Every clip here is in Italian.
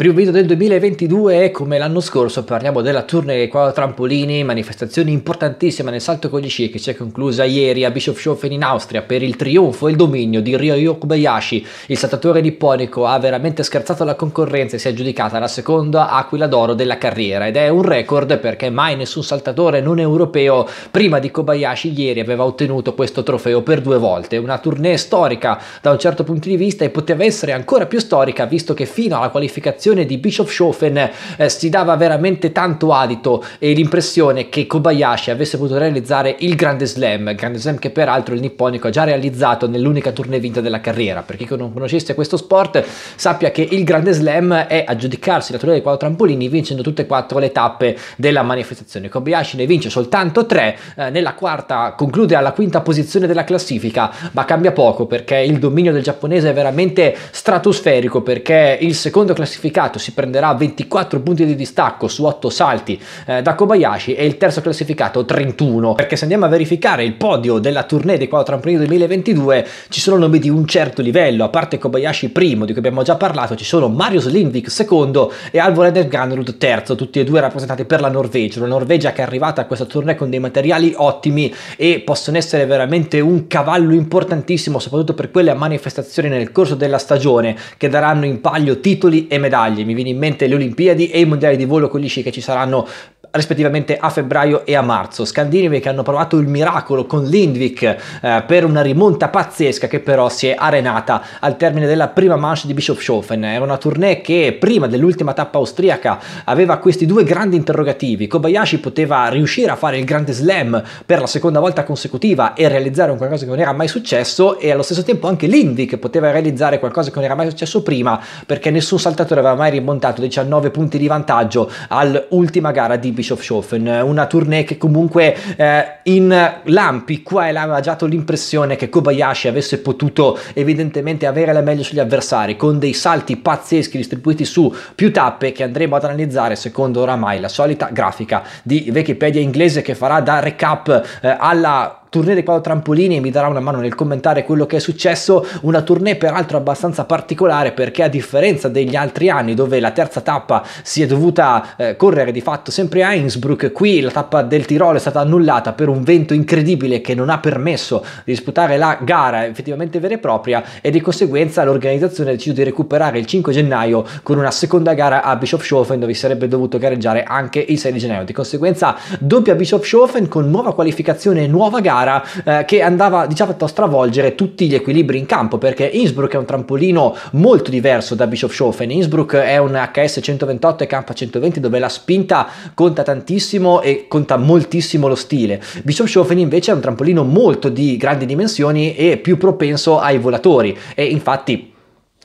Primo video del 2022 e come l'anno scorso parliamo della tournée quadro trampolini, manifestazione importantissima nel salto con gli sci che si è conclusa ieri a Bischofshofen in Austria per il trionfo e il dominio di Ryo Kobayashi. Il saltatore nipponico ha veramente scherzato la concorrenza e si è aggiudicata la seconda aquila d'oro della carriera ed è un record perché mai nessun saltatore non europeo prima di Kobayashi ieri aveva ottenuto questo trofeo per due volte. Una tournée storica da un certo punto di vista e poteva essere ancora più storica visto che fino alla qualificazione prestazione di Bischofshofen eh, si dava veramente tanto adito e l'impressione che Kobayashi avesse potuto realizzare il grande slam, grande slam che peraltro il nipponico ha già realizzato nell'unica tournée vinta della carriera. Per chi non conoscesse questo sport sappia che il grande slam è aggiudicarsi la tournée dei quattro trampolini vincendo tutte e quattro le tappe della manifestazione. Kobayashi ne vince soltanto tre, eh, nella quarta conclude alla quinta posizione della classifica, ma cambia poco perché il dominio del giapponese è veramente stratosferico perché il secondo classificato qualificato si prenderà 24 punti di distacco su 8 salti eh, da Kobayashi e il terzo classificato 31 perché se andiamo a verificare il podio della tournée dei trampolini 2022 ci sono nomi di un certo livello a parte Kobayashi primo di cui abbiamo già parlato ci sono Marius Lindvik secondo e Alvor Ganrud terzo tutti e due rappresentati per la Norvegia una Norvegia che è arrivata a questa tournée con dei materiali ottimi e possono essere veramente un cavallo importantissimo soprattutto per quelle manifestazioni nel corso della stagione che daranno in palio titoli e medaglie dettagli, mi viene in mente le Olimpiadi e i mondiali di volo, quelli che ci saranno rispettivamente a febbraio e a marzo. Scandinavi che hanno provato il miracolo con l'Indvik eh, per una rimonta pazzesca che però si è arenata al termine della prima manche di Bischofshofen. Era una tournée che prima dell'ultima tappa austriaca aveva questi due grandi interrogativi. Kobayashi poteva riuscire a fare il grande slam per la seconda volta consecutiva e realizzare un qualcosa che non era mai successo e allo stesso tempo anche l'Indvik poteva realizzare qualcosa che non era mai successo prima perché nessun saltatore aveva mai rimontato 19 punti di vantaggio all'ultima gara di Bischofshofen Bischofshofen, eh, una tournée che comunque eh, in lampi qua e là aveva dato l'impressione che Kobayashi avesse potuto evidentemente avere la meglio sugli avversari con dei salti pazzeschi distribuiti su più tappe che andremo ad analizzare secondo oramai la solita grafica di Wikipedia inglese che farà da recap eh, alla tournée dei quadro trampolini e mi darà una mano nel commentare quello che è successo, una tournée peraltro abbastanza particolare perché a differenza degli altri anni dove la terza tappa si è dovuta eh, correre di fatto sempre a Innsbruck, qui la tappa del Tirolo è stata annullata per un vento incredibile che non ha permesso di disputare la gara effettivamente vera e propria e di conseguenza l'organizzazione ha deciso di recuperare il 5 gennaio con una seconda gara a Bischofshofen dove si sarebbe dovuto gareggiare anche il 6 gennaio. Di conseguenza doppia Bischofshofen con nuova qualificazione e nuova gara gara eh, che andava di diciamo, a stravolgere tutti gli equilibri in campo perché Innsbruck è un trampolino molto diverso da Bischofshofen. Innsbruck è un HS 128 e K 120 dove la spinta conta tantissimo e conta moltissimo lo stile. Bischofshofen invece è un trampolino molto di grandi dimensioni e più propenso ai volatori e infatti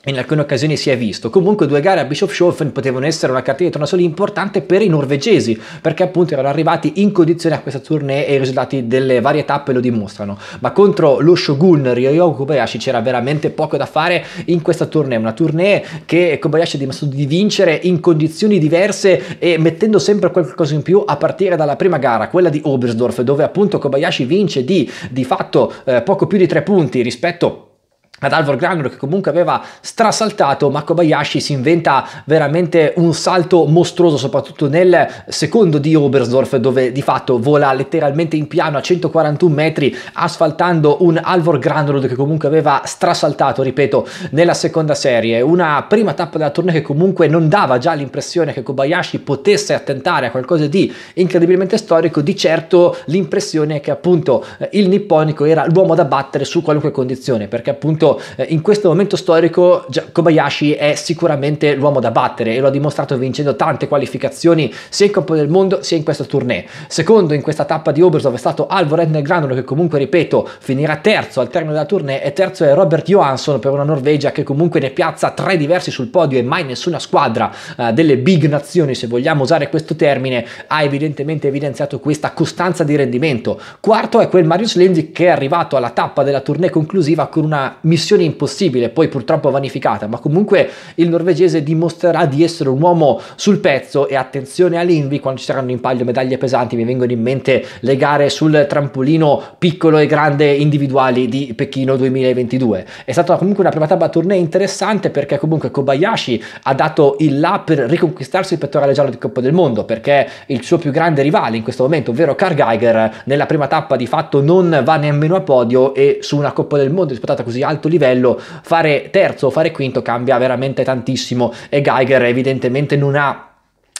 in alcune occasioni si è visto. Comunque due gare a Bischofshofen potevano essere una cartina di tornasole importante per i norvegesi, perché appunto erano arrivati in condizione a questa tournée e i risultati delle varie tappe lo dimostrano. Ma contro lo Shogun Ryoyo Kobayashi c'era veramente poco da fare in questa tournée, una tournée che Kobayashi ha dimostrato di vincere in condizioni diverse e mettendo sempre qualcosa in più a partire dalla prima gara, quella di Obersdorf, dove appunto Kobayashi vince di, di fatto eh, poco più di tre punti rispetto a ad Alvor Grangro che comunque aveva strasaltato ma Kobayashi si inventa veramente un salto mostruoso soprattutto nel secondo di Obersdorf, dove di fatto vola letteralmente in piano a 141 metri asfaltando un Alvor Granrud che comunque aveva strasaltato ripeto nella seconda serie una prima tappa della tournée che comunque non dava già l'impressione che Kobayashi potesse attentare a qualcosa di incredibilmente storico di certo l'impressione che appunto il nipponico era l'uomo da battere su qualunque condizione perché appunto appunto eh, in questo momento storico Kobayashi è sicuramente l'uomo da battere e lo ha dimostrato vincendo tante qualificazioni sia in Coppa del Mondo sia in questo tournée. Secondo in questa tappa di Oberstdorf è stato Alvor Edner Granulo che comunque ripeto finirà terzo al termine della tournée e terzo è Robert Johansson per una Norvegia che comunque ne piazza tre diversi sul podio e mai nessuna squadra eh, delle big nazioni se vogliamo usare questo termine ha evidentemente evidenziato questa costanza di rendimento. Quarto è quel Marius Lenzi che è arrivato alla tappa della tournée conclusiva con una misura missione impossibile, poi purtroppo vanificata, ma comunque il norvegese dimostrerà di essere un uomo sul pezzo e attenzione all'Invi quando ci saranno in palio medaglie pesanti, mi vengono in mente le gare sul trampolino piccolo e grande individuali di Pechino 2022. È stata comunque una prima tappa tournée interessante perché comunque Kobayashi ha dato il là per riconquistarsi il pettorale giallo di Coppa del Mondo perché il suo più grande rivale in questo momento, ovvero Carl Geiger, nella prima tappa di fatto non va nemmeno a podio e su una Coppa del Mondo disputata così alto quarto livello, fare terzo o fare quinto cambia veramente tantissimo e Geiger evidentemente non ha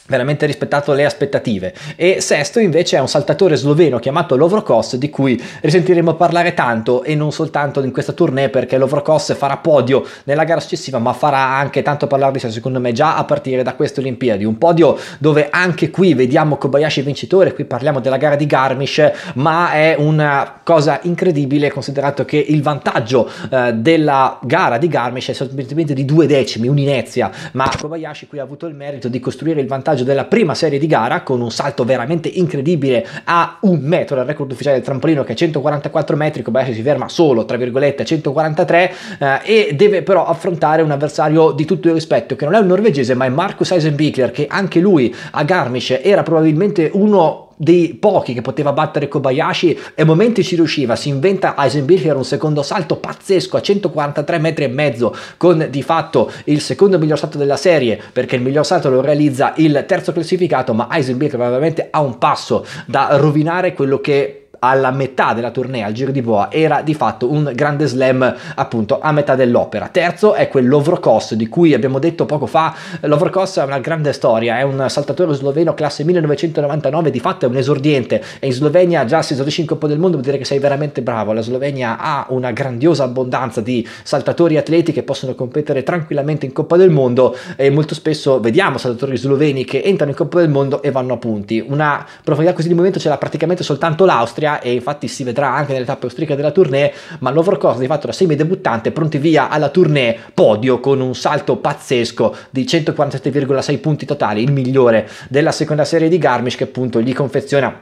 veramente rispettato le aspettative e sesto invece è un saltatore sloveno chiamato Lovrokos di cui risentiremo parlare tanto e non soltanto in questa tournée perché Lovrokos farà podio nella gara successiva ma farà anche tanto parlare di sé secondo me già a partire da queste Olimpiadi un podio dove anche qui vediamo Kobayashi vincitore qui parliamo della gara di Garmisch ma è una cosa incredibile considerato che il vantaggio eh, della gara di Garmisch è semplicemente di due decimi un'inezia ma Kobayashi qui ha avuto il merito di costruire il vantaggio vantaggio della prima serie di gara con un salto veramente incredibile a un metro dal record ufficiale del trampolino che è 144 metri, Kobayashi si ferma solo, tra virgolette, a 143 eh, e deve però affrontare un avversario di tutto il rispetto che non è un norvegese ma è Marcus Eisenbichler che anche lui a Garmisch era probabilmente uno dei pochi che poteva battere Kobayashi e momenti ci riusciva, si inventa Eisenbircher un secondo salto pazzesco a 143 metri e mezzo con di fatto il secondo miglior salto della serie perché il miglior salto lo realizza il terzo classificato ma Eisenbircher probabilmente ha un passo da rovinare quello che alla metà della tournée al Giro di Boa era di fatto un grande slam appunto a metà dell'opera. Terzo è quell'Ovrocost di cui abbiamo detto poco fa, l'Ovrocost è una grande storia, è un saltatore sloveno classe 1999, di fatto è un esordiente e in Slovenia già si esordisce in Coppa del Mondo vuol dire che sei veramente bravo, la Slovenia ha una grandiosa abbondanza di saltatori atleti che possono competere tranquillamente in Coppa del Mondo e molto spesso vediamo saltatori sloveni che entrano in Coppa del Mondo e vanno a punti. Una profondità così di movimento ce l'ha praticamente soltanto l'Austria e infatti si vedrà anche nelle tappe austriache della tournée, ma l'Overcourt di fatto da semidebuttante pronti via alla tournée podio con un salto pazzesco di 147,6 punti totali, il migliore della seconda serie di Garmisch che appunto gli confeziona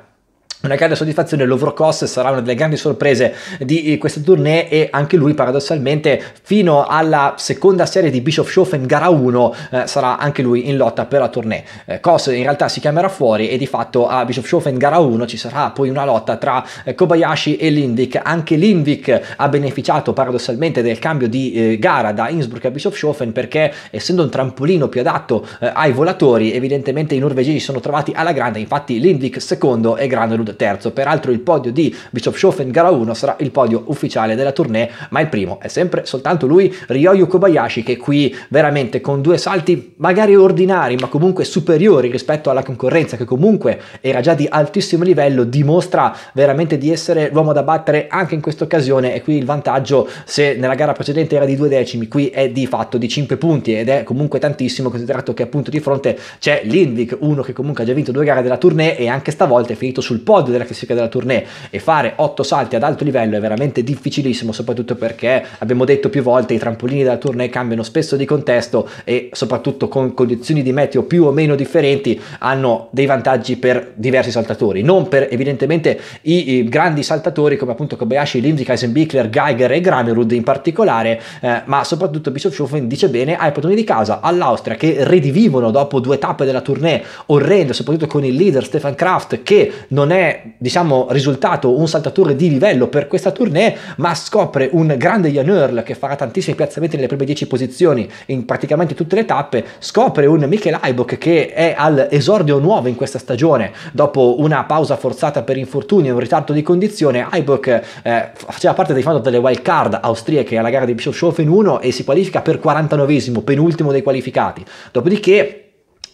una grande soddisfazione. L'Overcost sarà una delle grandi sorprese di eh, questa tournée e anche lui paradossalmente fino alla seconda serie di Bishop Schofen gara 1 eh, sarà anche lui in lotta per la tournée. Eh, Kos in realtà si chiamerà fuori e di fatto a Bishop Schofen gara 1 ci sarà poi una lotta tra eh, Kobayashi e Lindvik. Anche Lindvik ha beneficiato paradossalmente del cambio di eh, gara da Innsbruck a Bishop Schofen perché essendo un trampolino più adatto eh, ai volatori evidentemente i norvegesi sono trovati alla grande infatti Lindvik secondo e Granerud terzo. Peraltro il podio di Bishopshofen gara 1 sarà il podio ufficiale della tournée, ma il primo è sempre soltanto lui, Ryoyu Kobayashi, che qui veramente con due salti magari ordinari, ma comunque superiori rispetto alla concorrenza, che comunque era già di altissimo livello, dimostra veramente di essere l'uomo da battere anche in questa occasione e qui il vantaggio se nella gara precedente era di due decimi, qui è di fatto di 5 punti ed è comunque tantissimo considerato che appunto di fronte c'è Lindvik, uno che comunque ha già vinto due gare della tournée e anche stavolta è finito sul podio mod della classifica della tournée e fare otto salti ad alto livello è veramente difficilissimo, soprattutto perché abbiamo detto più volte i trampolini della tournée cambiano spesso di contesto e soprattutto con condizioni di meteo più o meno differenti hanno dei vantaggi per diversi saltatori, non per evidentemente i, i grandi saltatori come appunto Kobayashi, Lindsay, Kaisenbichler, Geiger e Granerud in particolare, eh, ma soprattutto Bishop Schofen dice bene ai padroni di casa, all'Austria che redivivono dopo due tappe della tournée orrende, soprattutto con il leader Stefan Kraft che non è diciamo, risultato un saltatore di livello per questa tournée, ma scopre un grande Jan Earl che farà tantissimi piazzamenti nelle prime 10 posizioni in praticamente tutte le tappe, scopre un Michael Aibok che è al esordio nuovo in questa stagione, dopo una pausa forzata per infortuni e un ritardo di condizione, Aibok eh, faceva parte dei fan delle wild card austriache alla gara di Bischof in 1 e si qualifica per 49esimo, penultimo dei qualificati. Dopodiché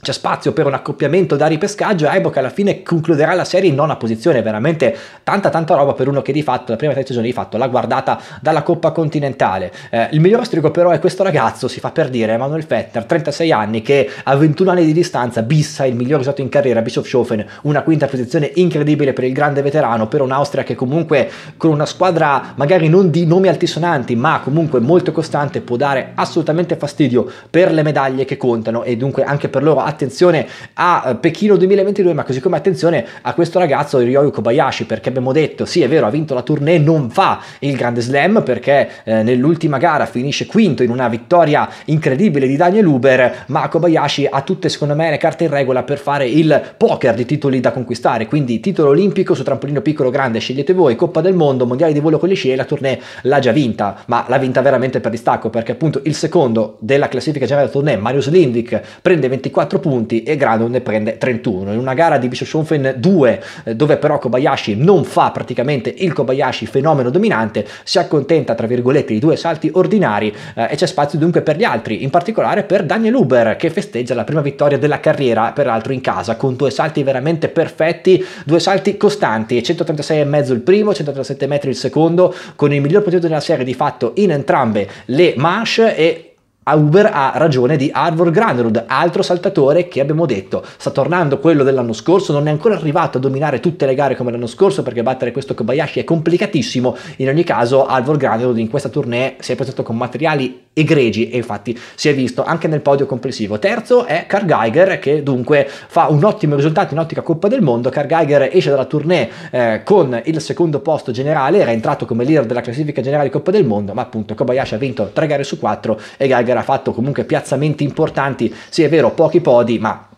c'è spazio per un accoppiamento da ripescaggio e Aibo che alla fine concluderà la serie in nona posizione veramente tanta tanta roba per uno che di fatto la prima tre stagioni di fatto l'ha guardata dalla Coppa Continentale eh, il miglior ostrico però è questo ragazzo si fa per dire Emanuel Fetter 36 anni che a 21 anni di distanza bissa il miglior risultato in carriera Bischofshofen una quinta posizione incredibile per il grande veterano per un'Austria che comunque con una squadra magari non di nomi altisonanti ma comunque molto costante può dare assolutamente fastidio per le medaglie che contano e dunque anche per loro attenzione a eh, Pechino 2022, ma così come attenzione a questo ragazzo Ryoyu Kobayashi, perché abbiamo detto, sì è vero, ha vinto la tournée, non fa il Grande Slam, perché eh, nell'ultima gara finisce quinto in una vittoria incredibile di Daniel Uber, ma Kobayashi ha tutte secondo me le carte in regola per fare il poker di titoli da conquistare, quindi titolo olimpico su trampolino piccolo grande, scegliete voi, Coppa del Mondo, Mondiale di volo con le scie, la tournée l'ha già vinta, ma l'ha vinta veramente per distacco, perché appunto il secondo della classifica generale della tournée, Marius Lindic, prende 24 punti e Granum ne prende 31. In una gara di Bischofshofen 2, eh, dove però Kobayashi non fa praticamente il Kobayashi fenomeno dominante, si accontenta tra virgolette di due salti ordinari eh, e c'è spazio dunque per gli altri, in particolare per Daniel Huber che festeggia la prima vittoria della carriera, peraltro in casa, con due salti veramente perfetti, due salti costanti, 136,5 il primo, 137 metri il secondo, con il miglior potere della serie di fatto in entrambe le manche e Uber ha ragione di Arvor Granerud, altro saltatore che abbiamo detto sta tornando quello dell'anno scorso, non è ancora arrivato a dominare tutte le gare come l'anno scorso perché battere questo Kobayashi è complicatissimo, in ogni caso Arvor Granerud in questa tournée si è presentato con materiali egregi e infatti si è visto anche nel podio complessivo. Terzo è Carl Geiger che dunque fa un ottimo risultato in ottica Coppa del Mondo, Carl Geiger esce dalla tournée eh, con il secondo posto generale, era entrato come leader della classifica generale Coppa del Mondo, ma appunto Kobayashi ha vinto tre gare su quattro e Geiger Hag era fatto comunque piazzamenti importanti, sì è vero pochi podi ma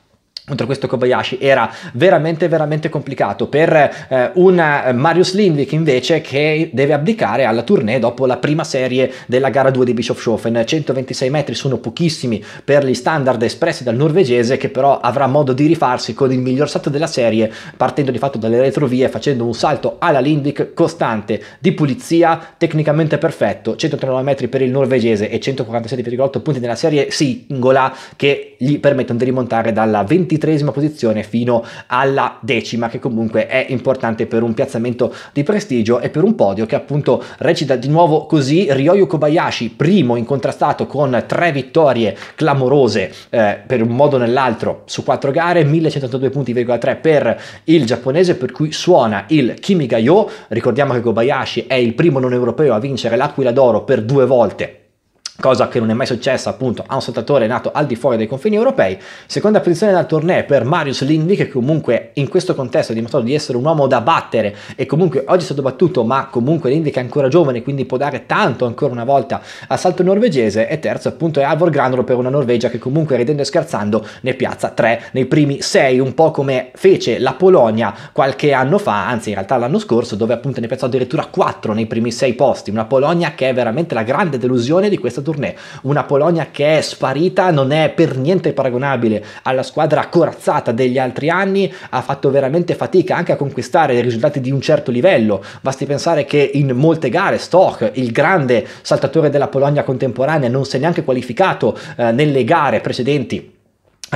contro questo Kobayashi era veramente veramente complicato per eh, un eh, Marius Lindvik invece che deve abdicare alla tournée dopo la prima serie della gara 2 di Bischofshofen 126 metri sono pochissimi per gli standard espressi dal norvegese che però avrà modo di rifarsi con il miglior salto della serie partendo di fatto dalle retrovie facendo un salto alla Lindvik costante di pulizia tecnicamente perfetto 139 metri per il norvegese e 147,8 punti nella serie singola che gli permettono di rimontare dalla 20 23 posizione fino alla decima che comunque è importante per un piazzamento di prestigio e per un podio che appunto recita di nuovo così Ryoyo Kobayashi primo incontrastato con tre vittorie clamorose eh, per un modo o nell'altro su quattro gare 1182 punti,3 per il giapponese per cui suona il Kimigayo ricordiamo che Kobayashi è il primo non europeo a vincere l'Aquila d'Oro per due volte cosa che non è mai successa appunto a un saltatore nato al di fuori dei confini europei. Seconda posizione dal torneo per Marius Lindvi che comunque in questo contesto ha dimostrato di essere un uomo da battere e comunque oggi è stato battuto ma comunque Lindvi che è ancora giovane quindi può dare tanto ancora una volta al salto norvegese e terzo appunto è Alvor Granolo per una Norvegia che comunque ridendo e scherzando ne piazza 3 nei primi 6 un po' come fece la Polonia qualche anno fa anzi in realtà l'anno scorso dove appunto ne piazzò addirittura 4 nei primi 6 posti una Polonia che è veramente la grande delusione di questa questo tournée. Una Polonia che è sparita, non è per niente paragonabile alla squadra corazzata degli altri anni, ha fatto veramente fatica anche a conquistare dei risultati di un certo livello. Basti pensare che in molte gare Stoch, il grande saltatore della Polonia contemporanea, non si è neanche qualificato eh, nelle gare precedenti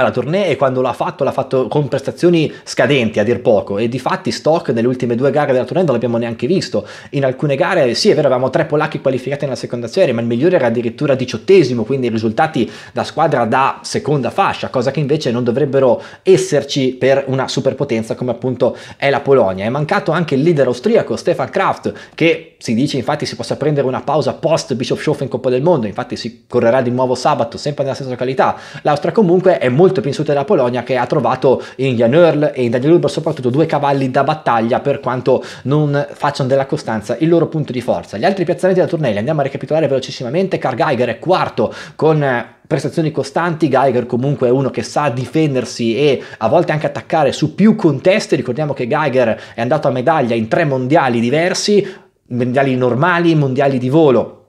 alla tournée e quando l'ha fatto l'ha fatto con prestazioni scadenti a dir poco e di fatti Stock nelle ultime due gare della tournée non l'abbiamo neanche visto in alcune gare sì è vero avevamo tre polacchi qualificati nella seconda serie ma il migliore era addirittura diciottesimo quindi risultati da squadra da seconda fascia cosa che invece non dovrebbero esserci per una superpotenza come appunto è la Polonia è mancato anche il leader austriaco Stefan Kraft che si dice infatti si possa prendere una pausa post Bishop Schofen Coppa del Mondo infatti si correrà di nuovo sabato sempre nella stessa località l'Austria comunque è molto molto più in sud della Polonia che ha trovato in Jan Earl e in Daniel Ulber soprattutto due cavalli da battaglia per quanto non facciano della costanza il loro punto di forza. Gli altri piazzamenti della tornei li andiamo a ricapitolare velocissimamente, Carl Geiger è quarto con eh, prestazioni costanti, Geiger comunque è uno che sa difendersi e a volte anche attaccare su più contesti, ricordiamo che Geiger è andato a medaglia in tre mondiali diversi, mondiali normali, mondiali di volo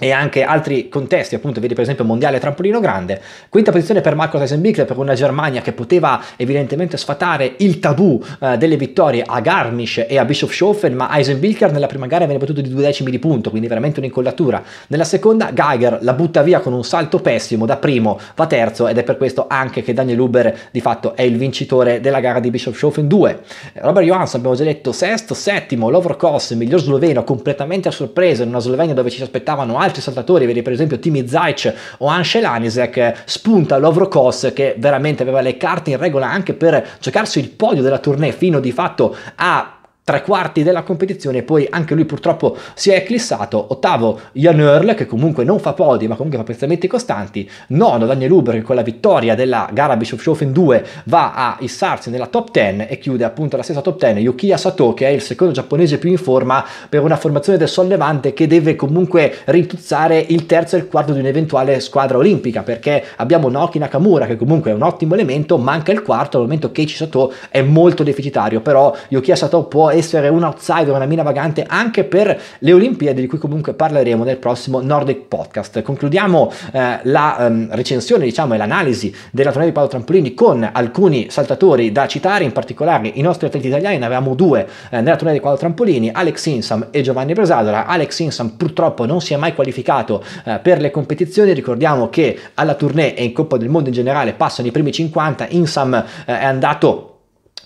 e anche altri contesti, appunto, vedi per esempio Mondiale Trampolino Grande. Quinta posizione per Marco Eisenbichler, per una Germania che poteva evidentemente sfatare il tabù eh, delle vittorie a Garmisch e a Bischofshofen, ma Eisenbichler nella prima gara viene battuto di due decimi di punto, quindi veramente un'incollatura. Nella seconda Geiger la butta via con un salto pessimo, da primo va terzo ed è per questo anche che Daniel Huber di fatto è il vincitore della gara di Bischofshofen 2. Robert Johansson abbiamo già detto sesto, settimo, Lovro miglior sloveno, completamente a sorpresa in una Slovenia dove ci si aspettavano altri saltatori, vedi per esempio Timmy Zajc o Ansel Anisek, eh, spunta Lovrokos che veramente aveva le carte in regola anche per giocarsi il podio della tournée fino di fatto a tre quarti della competizione e poi anche lui purtroppo si è eclissato, ottavo Jan Earl che comunque non fa podi ma comunque fa piazzamenti costanti, nono Daniel Huber che con la vittoria della gara Bischofshofen 2 va a issarsi nella top 10 e chiude appunto la stessa top 10 Yukiya Sato che è il secondo giapponese più in forma per una formazione del sollevante che deve comunque rintuzzare il terzo e il quarto di un'eventuale squadra olimpica perché abbiamo Noki Nakamura che comunque è un ottimo elemento manca il quarto al momento Keiichi Sato è molto deficitario però Yukiya Sato può essere un outsider, una mina vagante anche per le Olimpiadi, di cui comunque parleremo nel prossimo Nordic Podcast. Concludiamo eh, la um, recensione, diciamo, e l'analisi della tornea di Paolo Trampolini con alcuni saltatori da citare, in particolare i nostri atleti italiani, ne avevamo due eh, nella tornea di Paolo Trampolini, Alex Insam e Giovanni Bresadola. Alex Insam purtroppo non si è mai qualificato eh, per le competizioni, ricordiamo che alla tournée e in Coppa del Mondo in generale passano i primi 50, Insam eh, è andato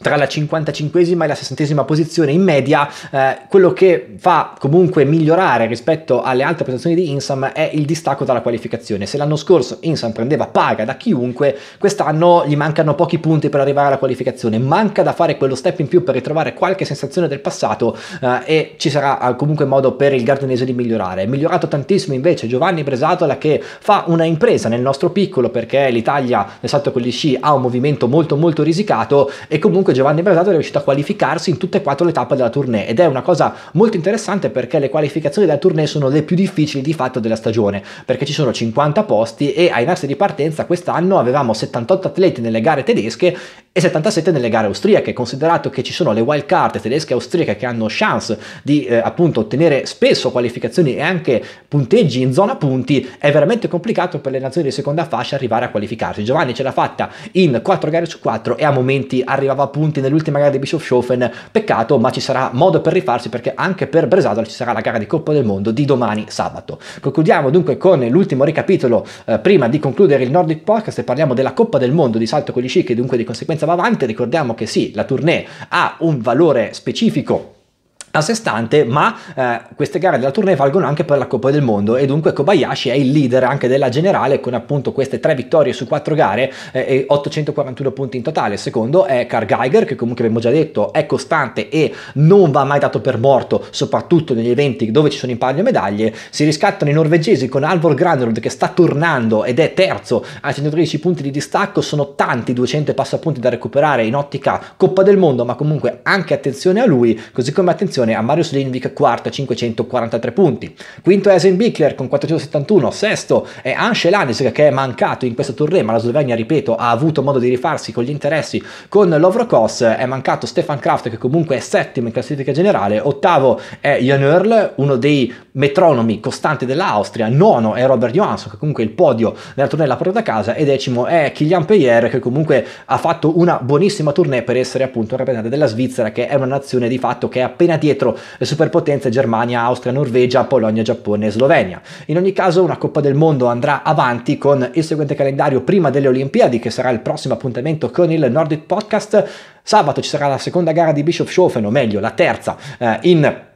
tra la 55esima e la 60esima posizione in media, eh, quello che fa comunque migliorare rispetto alle altre posizioni di Insam è il distacco dalla qualificazione. Se l'anno scorso Insam prendeva paga da chiunque, quest'anno gli mancano pochi punti per arrivare alla qualificazione, manca da fare quello step in più per ritrovare qualche sensazione del passato eh, e ci sarà eh, comunque modo per il Gardenese di migliorare. È migliorato tantissimo invece Giovanni Bresadola che fa una impresa nel nostro piccolo perché l'Italia nel salto con gli sci ha un movimento molto molto risicato e comunque comunque Giovanni Bresato è riuscito a qualificarsi in tutte e quattro le tappe della tournée ed è una cosa molto interessante perché le qualificazioni della tournée sono le più difficili di fatto della stagione perché ci sono 50 posti e ai nastri di partenza quest'anno avevamo 78 atleti nelle gare tedesche e 77 nelle gare austriache considerato che ci sono le wild card tedesche e austriache che hanno chance di eh, appunto ottenere spesso qualificazioni e anche punteggi in zona punti è veramente complicato per le nazioni di seconda fascia arrivare a qualificarsi Giovanni ce l'ha fatta in 4 gare su 4 e a momenti arrivava punti nell'ultima gara di Bischofshofen, peccato ma ci sarà modo per rifarsi perché anche per Bresadol ci sarà la gara di Coppa del Mondo di domani sabato. Concludiamo dunque con l'ultimo ricapitolo eh, prima di concludere il Nordic Podcast e parliamo della Coppa del Mondo di salto con gli sci che dunque di conseguenza va avanti, ricordiamo che sì, la tournée ha un valore specifico a sé stante, ma eh, queste gare della tournée valgono anche per la Coppa del Mondo e dunque Kobayashi è il leader anche della generale con appunto queste tre vittorie su quattro gare eh, e 841 punti in totale. Il secondo è Carl Geiger che comunque abbiamo già detto è costante e non va mai dato per morto, soprattutto negli eventi dove ci sono in palio medaglie. Si riscattano i norvegesi con Alvor Granerud che sta tornando ed è terzo a 113 punti di distacco, sono tanti 200 passapunti da recuperare in ottica Coppa del Mondo, ma comunque anche attenzione a lui, così come attenzione posizione a Marius Lindvik quarto a 543 punti, quinto è Esen Bickler con 471, sesto è Ansel Anis che è mancato in questo tournée ma la Slovenia ripeto ha avuto modo di rifarsi con gli interessi con Lovrokos, è mancato Stefan Kraft che comunque è settimo in classifica generale, ottavo è Jan Earl, uno dei metronomi costanti dell'Austria, nono è Robert Johansson che comunque è il podio nella tournée la porta a casa e decimo è Kylian Peyer che comunque ha fatto una buonissima tournée per essere appunto un rappresentante della Svizzera che è una nazione di fatto che è appena dietro dietro superpotenze Germania, Austria, Norvegia, Polonia, Giappone e Slovenia. In ogni caso una Coppa del Mondo andrà avanti con il seguente calendario prima delle Olimpiadi che sarà il prossimo appuntamento con il Nordic Podcast. Sabato ci sarà la seconda gara di Bishop Schofen, o meglio la terza, eh, in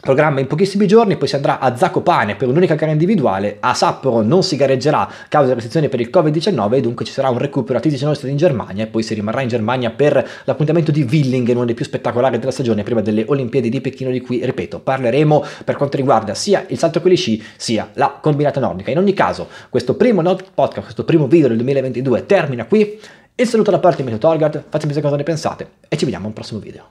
programma in pochissimi giorni, poi si andrà a Zacopane per un'unica gara individuale, a Sapporo non si gareggerà a causa delle restrizioni per il Covid-19 e dunque ci sarà un recupero a Tizianostro in Germania e poi si rimarrà in Germania per l'appuntamento di Willingen, uno dei più spettacolari della stagione prima delle Olimpiadi di Pechino di cui, ripeto, parleremo per quanto riguarda sia il salto con gli sci sia la combinata nordica. In ogni caso, questo primo podcast, questo primo video del 2022 termina qui. Il saluto da parte di Mito Torgard, fatemi sapere cosa ne pensate e ci vediamo al prossimo video.